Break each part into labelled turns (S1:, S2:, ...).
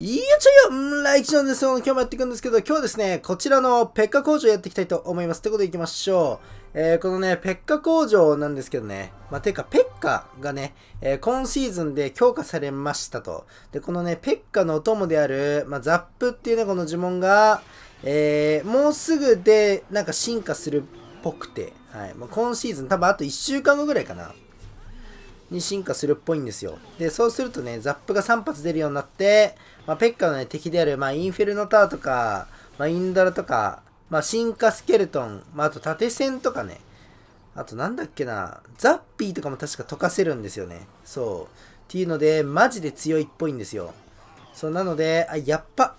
S1: いやちょよラん、来週のンですよ今日もやっていくんですけど、今日はですね、こちらのペッカ工場やっていきたいと思います。ということで行きましょう。えー、このね、ペッカ工場なんですけどね、まあ、てか、ペッカがね、えー、今シーズンで強化されましたと。で、このね、ペッカのお供である、まあ、ザップっていうね、この呪文が、えー、もうすぐで、なんか進化するっぽくて、はい。まあ、今シーズン、多分あと1週間後ぐらいかな。に進化するっぽいんですよ。で、そうするとね、ザップが3発出るようになって、まあ、ペッカの、ね、敵である、まあ、インフェルノターとか、まあ、インドラとか、まあ、進化スケルトン、まあ、あと縦線とかね、あとなんだっけな、ザッピーとかも確か溶かせるんですよね。そう。っていうので、マジで強いっぽいんですよ。そう、なので、あ、やっぱ、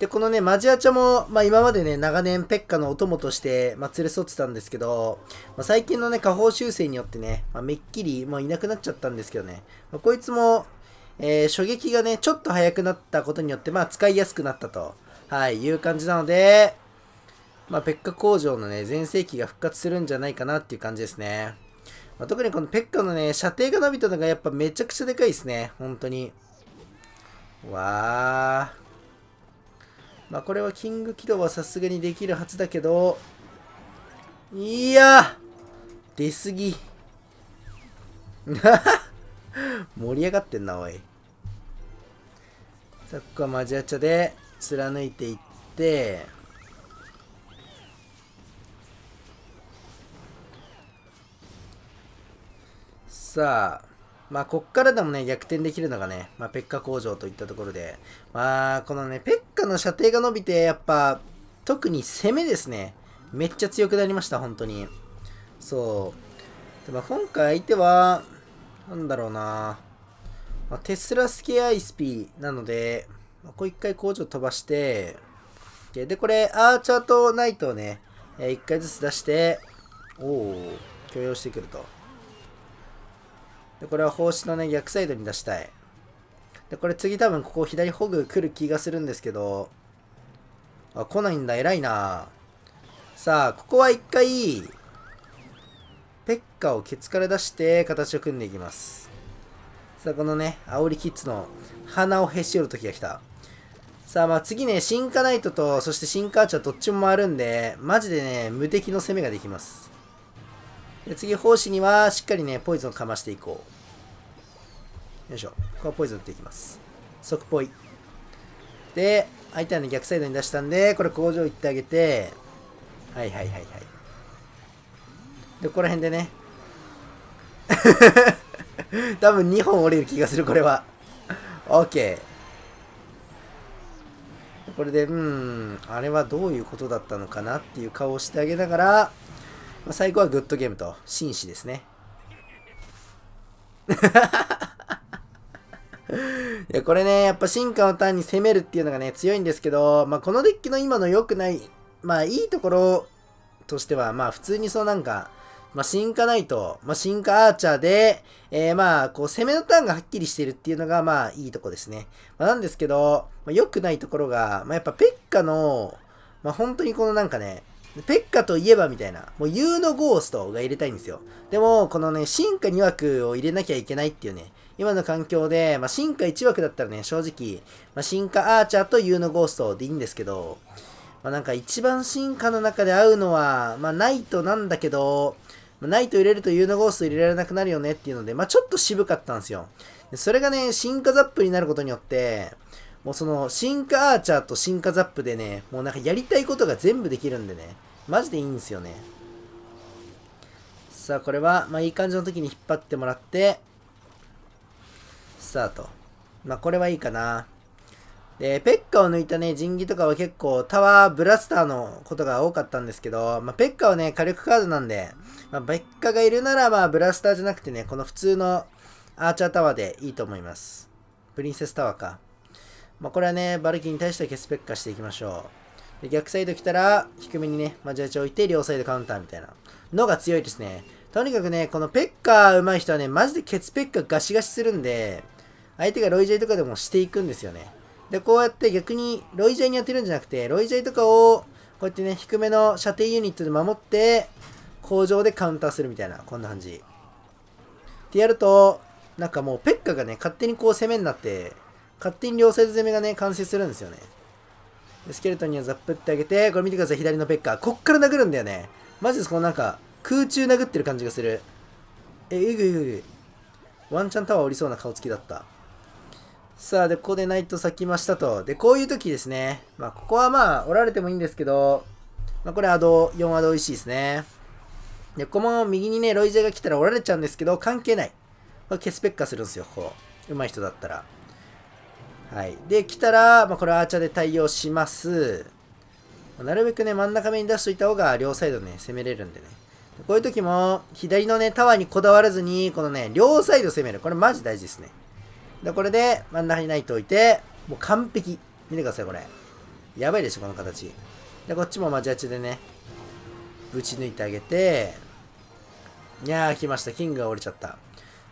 S1: で、このね、マジアチャも、まあ、今までね、長年ペッカのお供として、まあ、連れ添ってたんですけど、まあ、最近のね、下方修正によってね、まあ、めっきり、まあ、いなくなっちゃったんですけどね、まあ、こいつも、えー、初撃がね、ちょっと早くなったことによって、まあ、使いやすくなったと、はい、いう感じなので、まあ、ペッカ工場のね、全盛期が復活するんじゃないかなっていう感じですね。まあ、特にこのペッカのね、射程が伸びたのがやっぱめちゃくちゃでかいですね、本当に。わー。まあ、これはキング起動はさすがにできるはずだけど、いや出すぎ。盛り上がってんな、おい。さあ、ここはマジアチャで貫いていって、さあ、まあ、こっからでもね、逆転できるのがね、まあ、ペッカ工場といったところで、まあ、このね、ペッカーの射程が伸びて、やっぱ、特に攻めですね。めっちゃ強くなりました、本当に。そう。でも今回相手は、なんだろうな、まあ、テスラスケアイスピーなので、まあ、こう一回工場飛ばして、で、これ、アーチャーとナイトをね、えー、回ずつ出して、おお許容してくると。で、これは奉仕のね、逆サイドに出したい。で、これ次多分ここ左ホグ来る気がするんですけど、あ、来ないんだ、偉いなさあ、ここは一回、ペッカをケツから出して形を組んでいきます。さあ、このね、アオリキッズの鼻をへし折る時が来た。さあ、まあ次ね、シンカナイトと、そしてシンカーチャーどっちも回るんで、マジでね、無敵の攻めができます。で次、奉仕にはしっかりね、ポイズンをかましていこう。よいしょ。ここポイズン打っていきます。即ポイ。で、相手ね、逆サイドに出したんで、これ工場行ってあげて、はいはいはいはい。で、ここら辺でね。多分2本折れる気がする、これは。OK。これで、うん、あれはどういうことだったのかなっていう顔をしてあげながら、まあ、最後はグッドゲームと、紳士ですね。いや、これね、やっぱ進化のターンに攻めるっていうのがね、強いんですけど、まあ、このデッキの今の良くない、まあ、いいところとしては、まあ、普通にそうなんか、まあ、進化ナイト、まあ、進化アーチャーで、えー、まあ、こう、攻めのターンがはっきりしてるっていうのが、まあ、いいとこですね。まあ、なんですけど、まあ、良くないところが、まあ、やっぱペッカの、まあ、本当にこのなんかね、ペッカといえばみたいな、もう U のゴーストが入れたいんですよ。でも、このね、進化2枠を入れなきゃいけないっていうね、今の環境で、まあ、進化1枠だったらね、正直、まあ、進化アーチャーと U のゴーストでいいんですけど、まあ、なんか一番進化の中で合うのは、まあ、ナイトなんだけど、まあ、ナイト入れると U のゴースト入れられなくなるよねっていうので、まあ、ちょっと渋かったんですよ。それがね、進化ザップになることによって、もうその、進化アーチャーと進化ザップでね、もうなんかやりたいことが全部できるんでね、マジでいいんですよね。さあ、これは、まあいい感じの時に引っ張ってもらって、スタート。まあ、これはいいかな。で、ペッカを抜いたね、人器とかは結構タワーブラスターのことが多かったんですけど、まあ、ペッカはね、火力カードなんで、まあ、ペッカがいるなら、まあ、ブラスターじゃなくてね、この普通のアーチャータワーでいいと思います。プリンセスタワーか。まあ、これはね、バルキーに対しては消すペッカしていきましょう。で逆サイド来たら、低めにね、マジアチ置いて、両サイドカウンターみたいなのが強いですね。とにかくね、このペッカー上手い人はね、マジでケツペッカーガシガシするんで、相手がロイジェイとかでもしていくんですよね。で、こうやって逆にロイジェイに当てるんじゃなくて、ロイジェイとかを、こうやってね、低めの射程ユニットで守って、工場でカウンターするみたいな、こんな感じ。ってやると、なんかもうペッカがね、勝手にこう攻めになって、勝手に両サイド攻めがね、完成するんですよね。スケルトンにはザップってあげて、これ見てください、左のペッカー。こっから殴るんだよね。マジです、このなんか、空中殴ってる感じがする。えぐいぐいぐい。ワンチャンタワー降りそうな顔つきだった。さあ、で、ここでナイト咲きましたと。で、こういう時ですね。まあ、ここはまあ、折られてもいいんですけど、まあ、これアド、4アド美味しいですね。で、ここも右にね、ロイジェが来たら折られちゃうんですけど、関係ない。まあ、ケスペッカするんですよ、こう。上手い人だったら。はい。で、来たら、まあ、これアーチャーで対応します。なるべくね、真ん中目に出しといた方が、両サイドね、攻めれるんでね。こういう時も、左のね、タワーにこだわらずに、このね、両サイド攻める。これマジ大事ですね。で、これで真ん中にナイト置いて、もう完璧。見てください、これ。やばいでしょ、この形。で、こっちもマジアチでね、ぶち抜いてあげて、にゃー、来ました。キングが折れちゃった。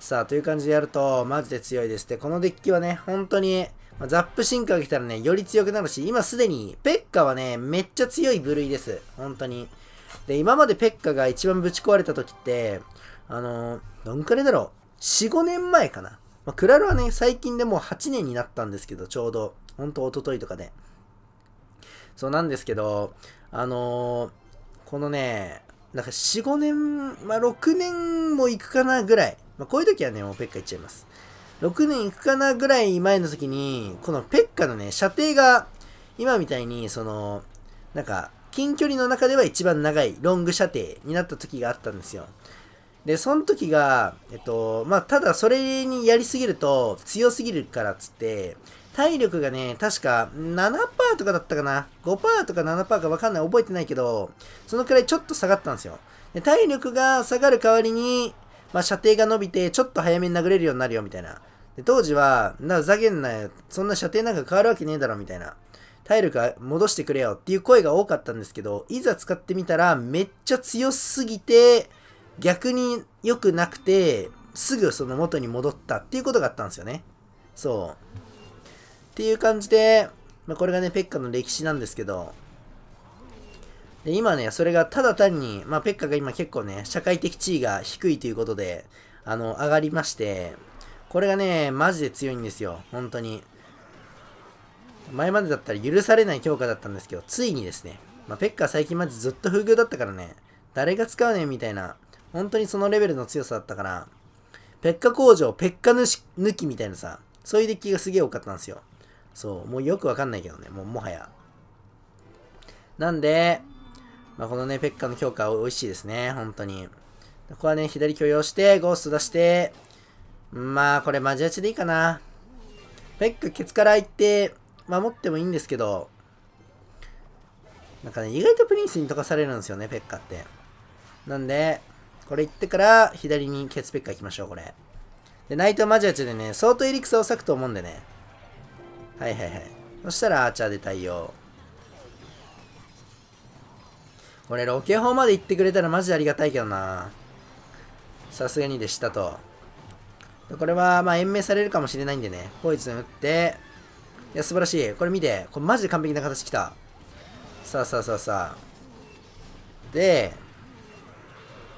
S1: さあ、という感じでやると、マジで強いです。で、このデッキはね、本当に、まザップ進化が来たらね、より強くなるし、今すでに、ペッカはね、めっちゃ強い部類です。本当に。で、今までペッカが一番ぶち壊れた時って、あのー、どんくらいだろう。4、5年前かな。まあ、クラルはね、最近でもう8年になったんですけど、ちょうど。ほんと一昨日とかで。そうなんですけど、あのー、このね、なんか4、5年、まあ、6年もいくかなぐらい。まあ、こういう時はね、もうペッカいっちゃいます。6年いくかなぐらい前の時に、このペッカのね、射程が、今みたいに、その、なんか、近距離の中では一番長いロング射程になった時があったんですよ。で、その時が、えっと、まあ、ただそれにやりすぎると強すぎるからっつって、体力がね、確か7%とかだったかな。5%とか7%かわかんない。覚えてないけど、そのくらいちょっと下がったんですよ。で体力が下がる代わりに、まあ、射程が伸びて、ちょっと早めに殴れるようになるよ、みたいな。で当時は、な、ふざけんなよ。そんな射程なんか変わるわけねえだろ、みたいな。体力戻してくれよっていう声が多かったんですけど、いざ使ってみたらめっちゃ強すぎて、逆に良くなくて、すぐその元に戻ったっていうことがあったんですよね。そう。っていう感じで、まあ、これがね、ペッカの歴史なんですけど、で今ね、それがただ単に、まあ、ペッカが今結構ね、社会的地位が低いということで、あの、上がりまして、これがね、マジで強いんですよ。本当に。前までだったら許されない強化だったんですけど、ついにですね、まあ、ペッカー最近までずっと不遇だったからね、誰が使うねんみたいな、本当にそのレベルの強さだったから、ペッカ工場、ペッカ抜きみたいなさ、そういうデッキがすげえ多かったんですよ。そう、もうよくわかんないけどね、もうもはや。なんで、まあ、このね、ペッカの強化は美味しいですね、本当に。ここはね、左許容して、ゴースト出して、まあ、これマジアチでいいかな。ペックケツから行って、守ってもいいんですけど、なんかね、意外とプリンスに溶かされるんですよね、ペッカって。なんで、これ行ってから左にケツペッカ行きましょう、これ。で、ナイトマジアチでね、相当エリクサを割くと思うんでね。はいはいはい。そしたらアーチャーで対応。これロケ砲まで行ってくれたらマジでありがたいけどな。さすがにでしたと。これは、まあ、延命されるかもしれないんでね、ポイズン打って、いや、素晴らしい。これ見て。これマジで完璧な形きた。さあさあさあさあ。で、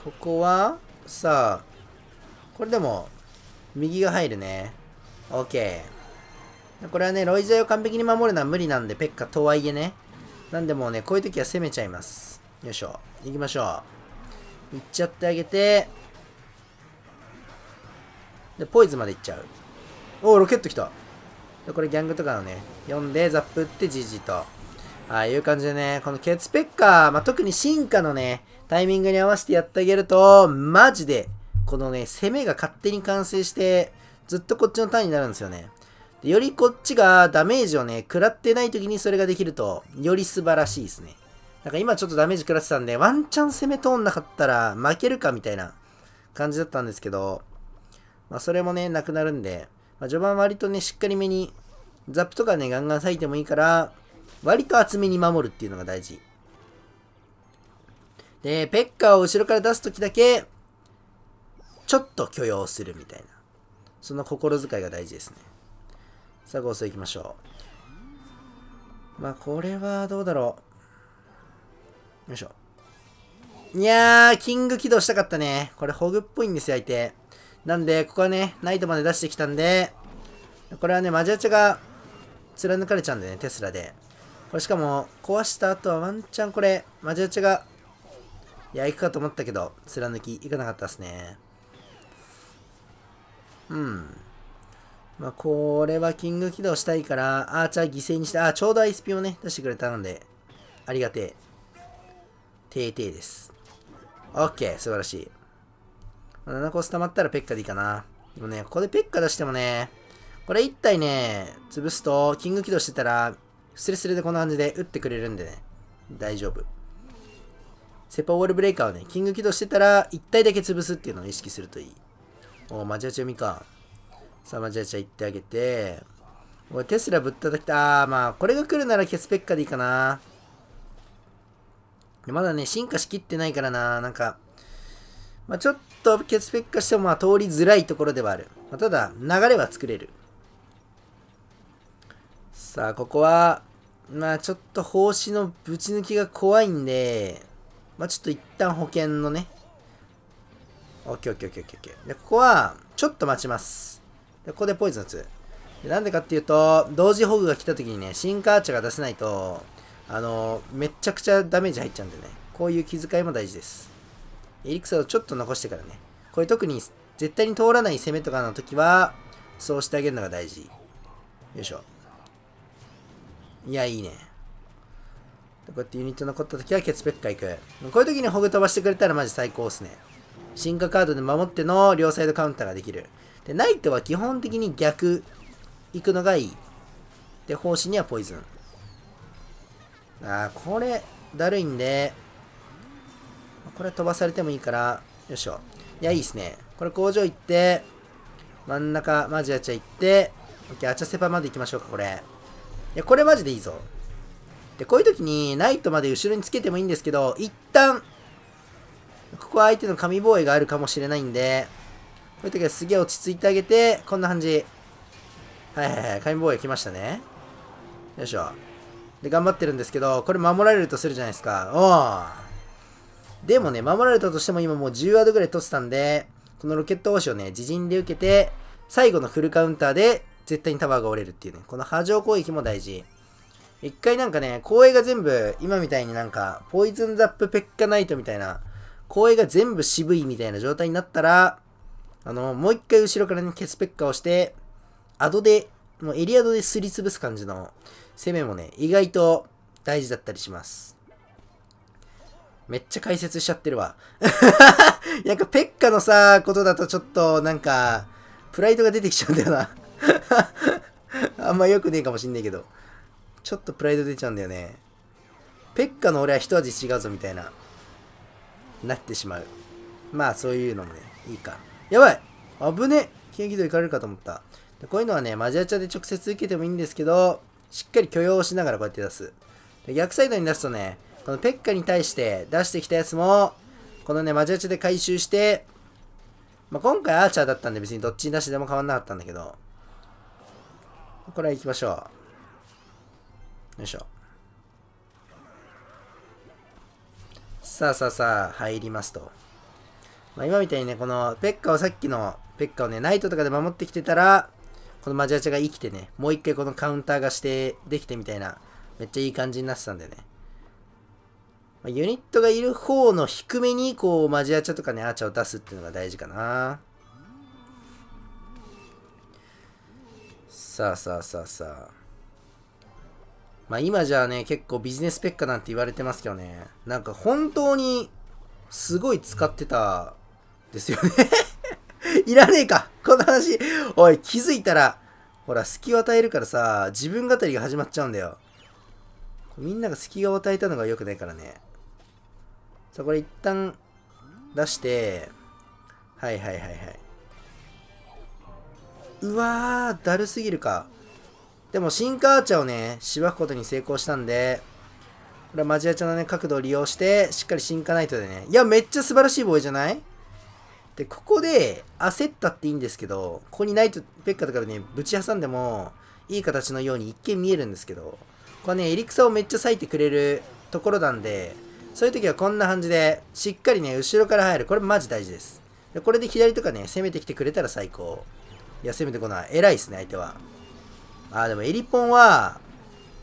S1: ここは、さあ、これでも、右が入るね。OK。これはね、ロイジャを完璧に守るのは無理なんで、ペッカとはいえね。なんでもうね、こういう時は攻めちゃいます。よいしょ。行きましょう。行っちゃってあげて、で、ポイズまで行っちゃう。おお、ロケット来た。これギャングとかのね、読んで、ザップってじじと。ああいう感じでね、このケツペッカー、まあ、特に進化のね、タイミングに合わせてやってあげると、マジで、このね、攻めが勝手に完成して、ずっとこっちのターンになるんですよね。でよりこっちがダメージをね、食らってない時にそれができると、より素晴らしいですね。なんか今ちょっとダメージ食らってたんで、ワンチャン攻め通んなかったら負けるかみたいな感じだったんですけど、まあそれもね、なくなるんで、まあ、序盤割とね、しっかりめに、ザップとかね、ガンガン裂いてもいいから、割と厚めに守るっていうのが大事。で、ペッカーを後ろから出すときだけ、ちょっと許容するみたいな。その心遣いが大事ですね。さあ、ゴースト行きましょう。まあ、これはどうだろう。よいしょ。いやー、キング起動したかったね。これホグっぽいんですよ、相手。なんで、ここはね、ナイトまで出してきたんで、これはね、マジアチャが貫かれちゃうんでね、テスラで。これしかも、壊した後はワンチャンこれ、マジアチャが、いや、行くかと思ったけど、貫き、行かなかったっすね。うん。まあ、これはキング起動したいから、アーチャー犠牲にして、あ、ちょうどアスピンをね、出してくれたので、ありがてえ。てーてです。オッケー、素晴らしい。7コス溜まったらペッカでいいかな。でもね、ここでペッカ出してもね、これ1体ね、潰すと、キング起動してたら、スレスレでこんな感じで打ってくれるんでね、大丈夫。セパウォールブレイカーはね、キング起動してたら、1体だけ潰すっていうのを意識するといい。おマジアチ読みか。さあ、マジアチャ行ってあげて、おテスラぶったたきた。あー、まあ、これが来るならケすペッカでいいかな。まだね、進化しきってないからな、なんか、まあ、ちょっと、と欠席化してもまあ通りづらいところではある。まあ、ただ、流れは作れる。さあ、ここは、まあちょっと奉仕のぶち抜きが怖いんで、まあちょっと一旦保険のね、オッケーオッケーオッケーオッケー。で、ここは、ちょっと待ちます。で、ここでポイズン打つ。なんでかっていうと、同時ホグが来た時にね、シンカーチャが出せないと、あの、めちゃくちゃダメージ入っちゃうんでね、こういう気遣いも大事です。エリクサーをちょっと残してからね。これ特に絶対に通らない攻めとかの時は、そうしてあげるのが大事。よいしょ。いや、いいね。こうやってユニット残った時はケツペッカ行く。こういう時にホグ飛ばしてくれたらマジ最高っすね。進化カードで守っての両サイドカウンターができる。で、ナイトは基本的に逆行くのがいい。で、方針にはポイズン。あー、これ、だるいんで、これ飛ばされてもいいから、よいしょ。いや、いいっすね。これ工場行って、真ん中、マジアチャ行って、オッケー、アチャセパまで行きましょうか、これ。いや、これマジでいいぞ。で、こういう時に、ナイトまで後ろにつけてもいいんですけど、一旦、ここは相手の紙防衛があるかもしれないんで、こういう時はすげえ落ち着いてあげて、こんな感じ。はいはいはい、神防衛来ましたね。よいしょ。で、頑張ってるんですけど、これ守られるとするじゃないですか。おーでもね、守られたとしても今もう10ワードぐらい取ってたんで、このロケット王子をね、自陣で受けて、最後のフルカウンターで絶対にタワーが折れるっていうね、この波状攻撃も大事。一回なんかね、光栄が全部、今みたいになんか、ポイズンザップペッカナイトみたいな、光栄が全部渋いみたいな状態になったら、あの、もう一回後ろからね、ケツペッカをして、アドで、もうエリアドですりつぶす感じの攻めもね、意外と大事だったりします。めっちゃ解説しちゃってるわ。なんか、ペッカのさ、ことだとちょっと、なんか、プライドが出てきちゃうんだよな あんま良くねえかもしんねえけど。ちょっとプライド出ちゃうんだよね。ペッカの俺は一味違うぞみたいな、なってしまう。まあ、そういうのもね、いいか。やばい危ねえ軽軌道行かれるかと思った。こういうのはね、マジアチャで直接受けてもいいんですけど、しっかり許容しながらこうやって出す。逆サイドに出すとね、このペッカに対して出してきたやつも、このね、マジアチで回収して、まあ、今回アーチャーだったんで別にどっちに出してでも変わんなかったんだけど、これは行きましょう。よいしょ。さあさあさあ、入りますと。まあ、今みたいにね、このペッカをさっきのペッカをね、ナイトとかで守ってきてたら、このマジアチが生きてね、もう一回このカウンターがしてできてみたいな、めっちゃいい感じになってたんでね。ユニットがいる方の低めに、こう、マジアチャとかね、アーチャを出すっていうのが大事かな。さあさあさあさあ。まあ今じゃあね、結構ビジネスペッカなんて言われてますけどね。なんか本当に、すごい使ってた、ですよね いらねえかこの話。おい、気づいたら、ほら、隙を与えるからさ、自分語りが始まっちゃうんだよ。みんなが隙を与えたのが良くないからね。さこれ一旦出して、はいはいはいはい。うわー、だるすぎるか。でも、シンカーチャーをね、しばくことに成功したんで、これはマジアチャのね、角度を利用して、しっかりシンカナイトでね。いや、めっちゃ素晴らしい防衛じゃないで、ここで、焦ったっていいんですけど、ここにナイト、ペッカとかでね、ぶち挟んでも、いい形のように一見見えるんですけど、これね、エリクサをめっちゃ割いてくれるところなんで、そういう時はこんな感じで、しっかりね、後ろから入る。これマジ大事です。でこれで左とかね、攻めてきてくれたら最高。いや、攻めてこない。偉いっすね、相手は。あでもエリポンは、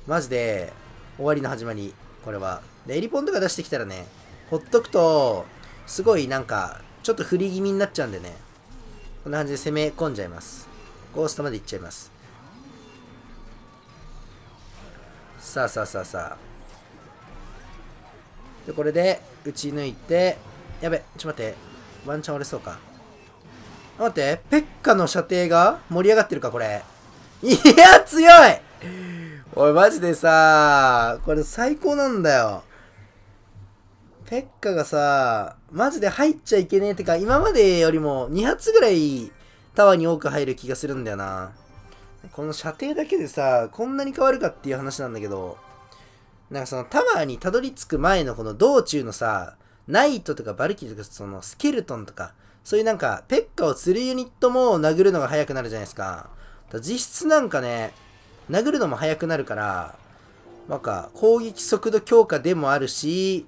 S1: マジで、終わりの始まり。これは。で、エリポンとか出してきたらね、ほっとくと、すごいなんか、ちょっと振り気味になっちゃうんでね。こんな感じで攻め込んじゃいます。ゴーストまで行っちゃいます。さあさあさあさあ。で、これで、打ち抜いて、やべ、ちょっと待って、ワンチャン折れそうか。待って、ペッカの射程が盛り上がってるか、これ。いや、強いおい、マジでさ、これ最高なんだよ。ペッカがさ、マジで入っちゃいけねえってか、今までよりも2発ぐらいタワーに多く入る気がするんだよな。この射程だけでさ、こんなに変わるかっていう話なんだけど、なんかそのタワーにたどり着く前のこの道中のさ、ナイトとかバルキリーとかそのスケルトンとか、そういうなんかペッカを釣るユニットも殴るのが早くなるじゃないですか。だ実質なんかね、殴るのも早くなるから、なんか攻撃速度強化でもあるし、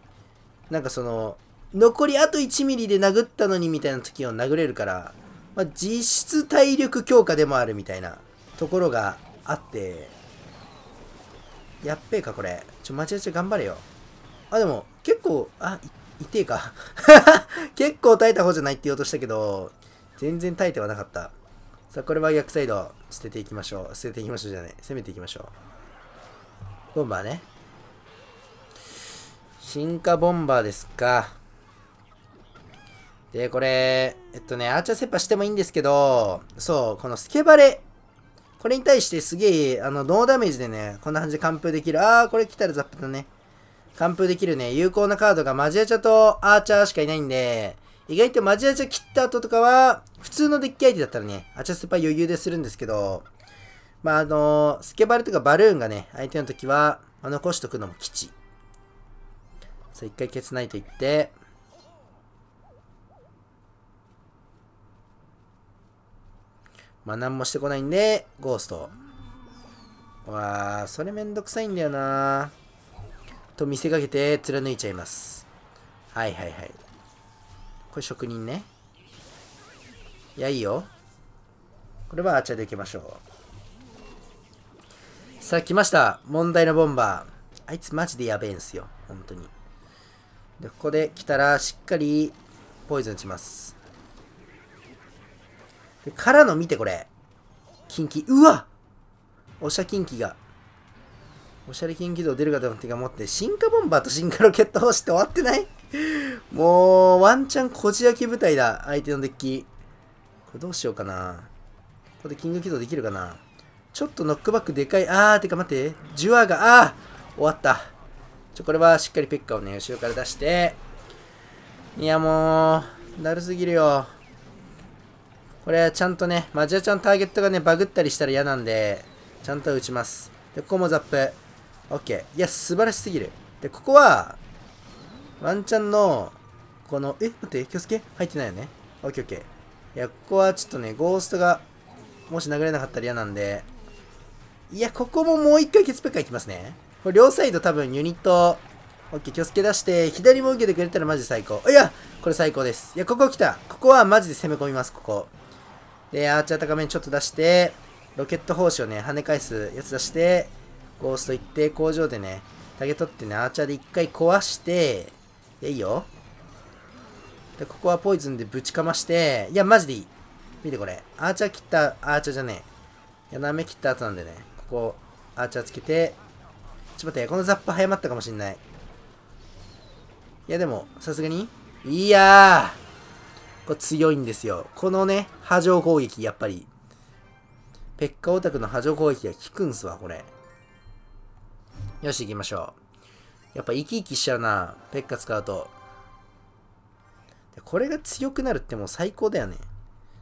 S1: なんかその、残りあと1ミリで殴ったのにみたいな時を殴れるから、まあ、実質体力強化でもあるみたいなところがあって、やっべえかこれ。ちょ、待ち待ち頑張れよ。あ、でも、結構、あ、い、痛えか。結構耐えた方じゃないって言おうとしたけど、全然耐えてはなかった。さあ、これは逆サイド、捨てていきましょう。捨てていきましょうじゃない。攻めていきましょう。ボンバーね。進化ボンバーですか。で、これ、えっとね、アーチャーセッパしてもいいんですけど、そう、このスケバレこれに対してすげえ、あの、ノーダメージでね、こんな感じで完封できる。あー、これ来たらザップだね。完封できるね、有効なカードがマジアチャとアーチャーしかいないんで、意外とマジアチャ切った後とかは、普通のデッキ相手だったらね、アチャスーパー余裕でするんですけど、まあ、あのー、スケバルとかバルーンがね、相手の時は、ま残しとくのも基地。さあ、一回消つないといって、まあ、何もしてこないんで、ゴースト。わあ、それめんどくさいんだよなと見せかけて貫いちゃいます。はいはいはい。これ職人ね。いや、いいよ。これはアーチャーでいきましょう。さあ、来ました。問題のボンバー。あいつマジでやべえんすよ。本当に。で、ここで来たら、しっかり、ポイズン打ちます。からの見てこれ。近畿。うわおしゃ近畿が。おしゃれ近畿道出るかと思ってが持って、進化ボンバーと進化ロケット星って終わってないもう、ワンチャンこじ開き部隊だ。相手のデッキ。これどうしようかな。ここでキング起動できるかな。ちょっとノックバックでかい。あー、てか待って。ジュアーが、あー終わった。ちょ、これはしっかりペッカをね、後ろから出して。いや、もう、だるすぎるよ。これはちゃんとね、マジアちゃんターゲットがね、バグったりしたら嫌なんで、ちゃんと打ちます。で、ここもザップ。OK。いや、素晴らしすぎる。で、ここは、ワンチャンの、この、え、待って、気をつけ入ってないよね。OK、OK。いや、ここはちょっとね、ゴーストが、もし殴れなかったら嫌なんで、いや、ここももう一回ケツペッカーいきますね。これ両サイド多分ユニット、OK、気をつけ出して、左も受けてくれたらマジで最高。いや、これ最高です。いや、ここ来た。ここはマジで攻め込みます、ここ。で、アーチャー高めにちょっと出して、ロケット砲手をね、跳ね返すやつ出して、ゴースト行って、工場でね、タゲ取ってね、アーチャーで一回壊して、で、いいよ。で、ここはポイズンでぶちかまして、いや、マジでいい。見てこれ。アーチャー切った、アーチャーじゃねえ。やめ切った後なんでね、ここ、アーチャーつけて、ちょっと待って、このザップ早まったかもしんない。いや、でも、さすがにいやーこれ強いんですよ。このね、波状攻撃、やっぱり。ペッカオタクの波状攻撃が効くんすわ、これ。よし、行きましょう。やっぱ生き生きしちゃうな。ペッカ使うと。でこれが強くなるってもう最高だよね。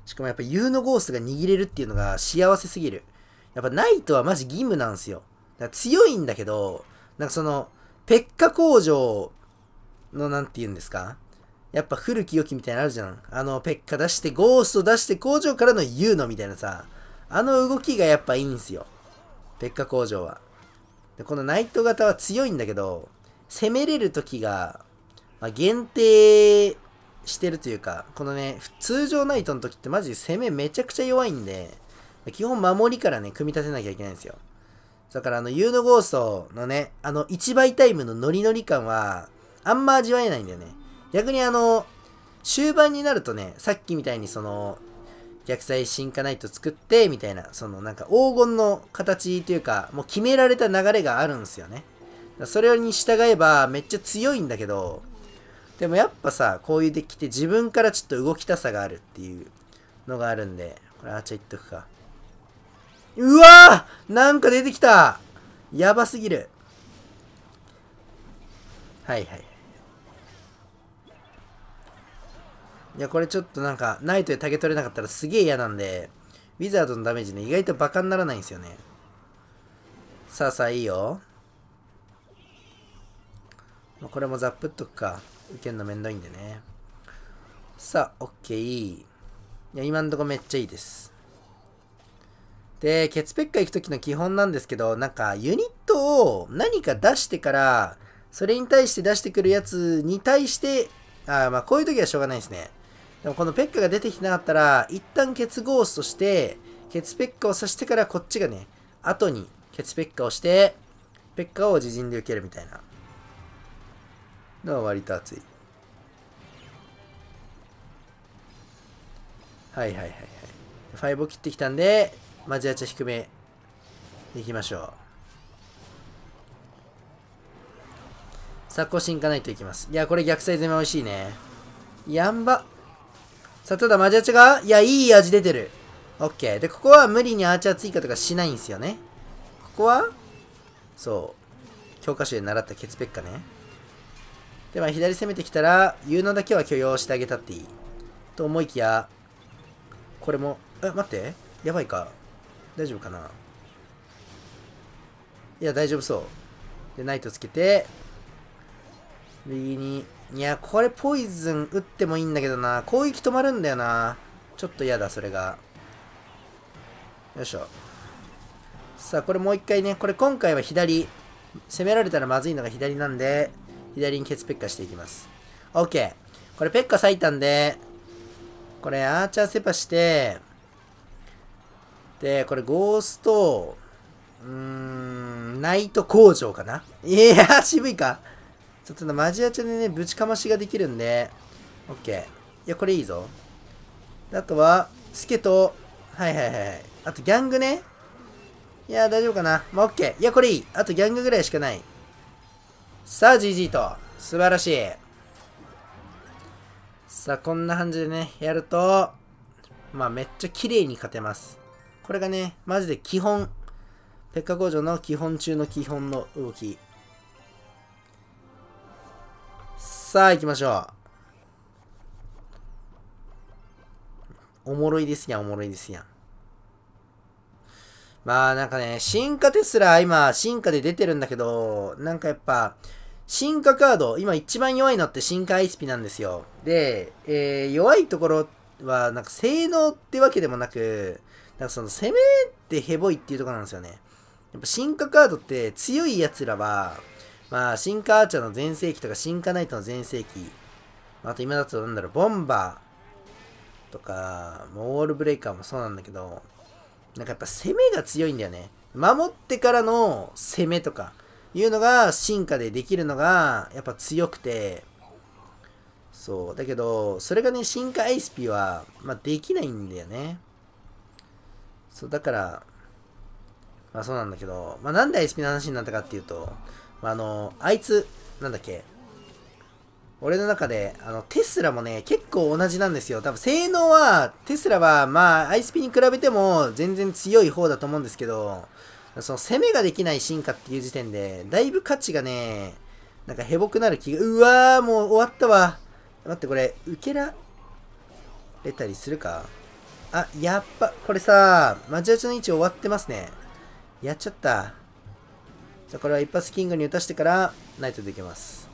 S1: しかもやっぱ U のゴースが握れるっていうのが幸せすぎる。やっぱナイトはマジ義務なんですよ。だから強いんだけど、なんかその、ペッカ工場の何て言うんですかやっぱ古き良きみたいなのあるじゃん。あの、ペッカ出して、ゴースト出して、工場からのユーノみたいなさ、あの動きがやっぱいいんすよ。ペッカ工場は。で、このナイト型は強いんだけど、攻めれる時が、まあ、限定してるというか、このね、通常ナイトの時ってマジで攻めめちゃくちゃ弱いんで、基本守りからね、組み立てなきゃいけないんですよ。だからあの、ユーノゴーストのね、あの、1倍タイムのノリノリ感は、あんま味わえないんだよね。逆にあの、終盤になるとね、さっきみたいにその、逆再進化ナイト作って、みたいな、そのなんか黄金の形というか、もう決められた流れがあるんですよね。それに従えばめっちゃ強いんだけど、でもやっぱさ、こういうデッキって自分からちょっと動きたさがあるっていうのがあるんで、これアーチャーいっとくか。うわーなんか出てきたやばすぎる。はいはい。いや、これちょっとなんか、ナイトで竹取れなかったらすげえ嫌なんで、ウィザードのダメージね、意外とバカにならないんですよね。さあさあ、いいよ。まあ、これもザップっとくか。受けんのめんどいんでね。さあ、オッケー。いや、今んとこめっちゃいいです。で、ケツペッカ行く時の基本なんですけど、なんか、ユニットを何か出してから、それに対して出してくるやつに対して、あまあ、こういう時はしょうがないですね。でもこのペッカが出てきてなかったら、一旦ケツゴースとして、ケツペッカを刺してからこっちがね、後にケツペッカをして、ペッカを自陣で受けるみたいな。のは割と熱い。はいはいはいはい。ファイブを切ってきたんで、マジアチャ低め。いきましょう。さあ、更新いかないといきます。いや、これ逆サイ攻め美味しいね。やんば。さあ、ただマジアチャが、いや、いい味出てる。オッケー。で、ここは無理にアーチャー追加とかしないんですよね。ここは、そう。教科書で習ったケツペッカね。で、まあ、左攻めてきたら、有能だけは許容してあげたっていい。と思いきや、これも、え、待って。やばいか。大丈夫かな。いや、大丈夫そう。で、ナイトつけて、右にいや、これポイズン打ってもいいんだけどな。攻撃止まるんだよな。ちょっと嫌だ、それが。よいしょ。さあ、これもう一回ね。これ今回は左。攻められたらまずいのが左なんで、左にケツペッカしていきます。OK。これペッカ咲いたんで、これアーチャーセパして、で、これゴースト、うーん、ナイト工場かないやー、渋いか。ちょっとマジアチャでね、ぶちかましができるんで、OK。いや、これいいぞ。あとは、スケと、はいはいはい。あと、ギャングね。いや、大丈夫かな。まあ、OK。いや、これいい。あと、ギャングぐらいしかない。さあ、GG と。素晴らしい。さあ、こんな感じでね、やると、まあ、めっちゃ綺麗に勝てます。これがね、マジで基本。ペッカ工場の基本中の基本の動き。さあ、行きましょう。おもろいですやん、おもろいですやん。まあなんかね、進化テスラ、今、進化で出てるんだけど、なんかやっぱ、進化カード、今一番弱いのって進化アイスピなんですよ。で、えー、弱いところは、なんか性能ってわけでもなく、なんかその攻めってヘボいっていうところなんですよね。やっぱ進化カードって強いやつらは、まあ、化カーチャーの全盛期とか、進カナイトの全盛期、あと今だとなんだろう、ボンバーとか、モールブレイカーもそうなんだけど、なんかやっぱ攻めが強いんだよね。守ってからの攻めとか、いうのが進化でできるのが、やっぱ強くて、そう。だけど、それがね、進化 ISP は、まあ、できないんだよね。そう、だから、まあそうなんだけど、まあなんで ISP の話になったかっていうと、あの、あいつ、なんだっけ、俺の中で、あの、テスラもね、結構同じなんですよ。多分、性能は、テスラは、まあ、ISP に比べても、全然強い方だと思うんですけど、その、攻めができない進化っていう時点で、だいぶ価値がね、なんか、へぼくなる気が、うわー、もう終わったわ。待って、これ、受けられたりするかあ、やっぱ、これさ、マジアチの位置終わってますね。やっちゃった。さあ、これは一発キングに打たしてから、ナイトできます。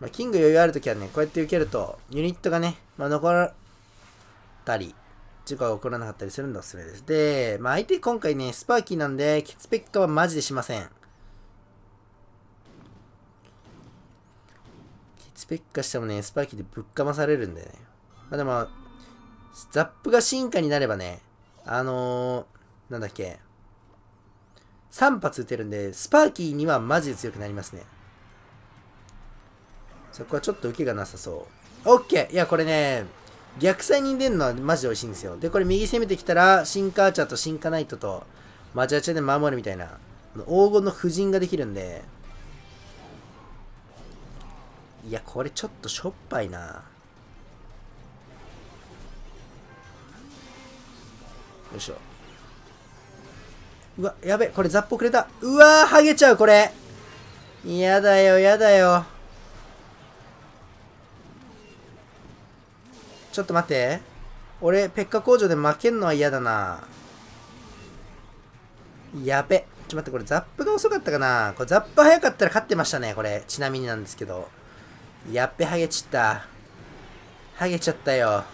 S1: まあ、キング余裕あるときはね、こうやって受けると、ユニットがね、まあ、残ったり、事故が起こらなかったりするのがおすすめです。で、まあ、相手今回ね、スパーキーなんで、ケツペッカはマジでしません。ケツペッカしてもね、スパーキーでぶっかまされるんでね。まあ、でも、ザップが進化になればね、あのー、なんだっけ、3発撃てるんで、スパーキーにはマジで強くなりますね。そこはちょっと受けがなさそう。オッケーいや、これね、逆サイに出るのはマジで美味しいんですよ。で、これ右攻めてきたら、シンカーチャーとシンカナイトと、マジアチャで守るみたいな、黄金の布陣ができるんで、いや、これちょっとしょっぱいな。よいしょ。うわ、やべ、これザッポくれた。うわー、ハゲちゃう、これ。やだよ、やだよ。ちょっと待って。俺、ペッカ工場で負けんのは嫌だな。やべ。ちょっと待って、これザップが遅かったかなこれザップ早かったら勝ってましたね、これ。ちなみになんですけど。やっべ、ハゲちった。ハゲちゃったよ。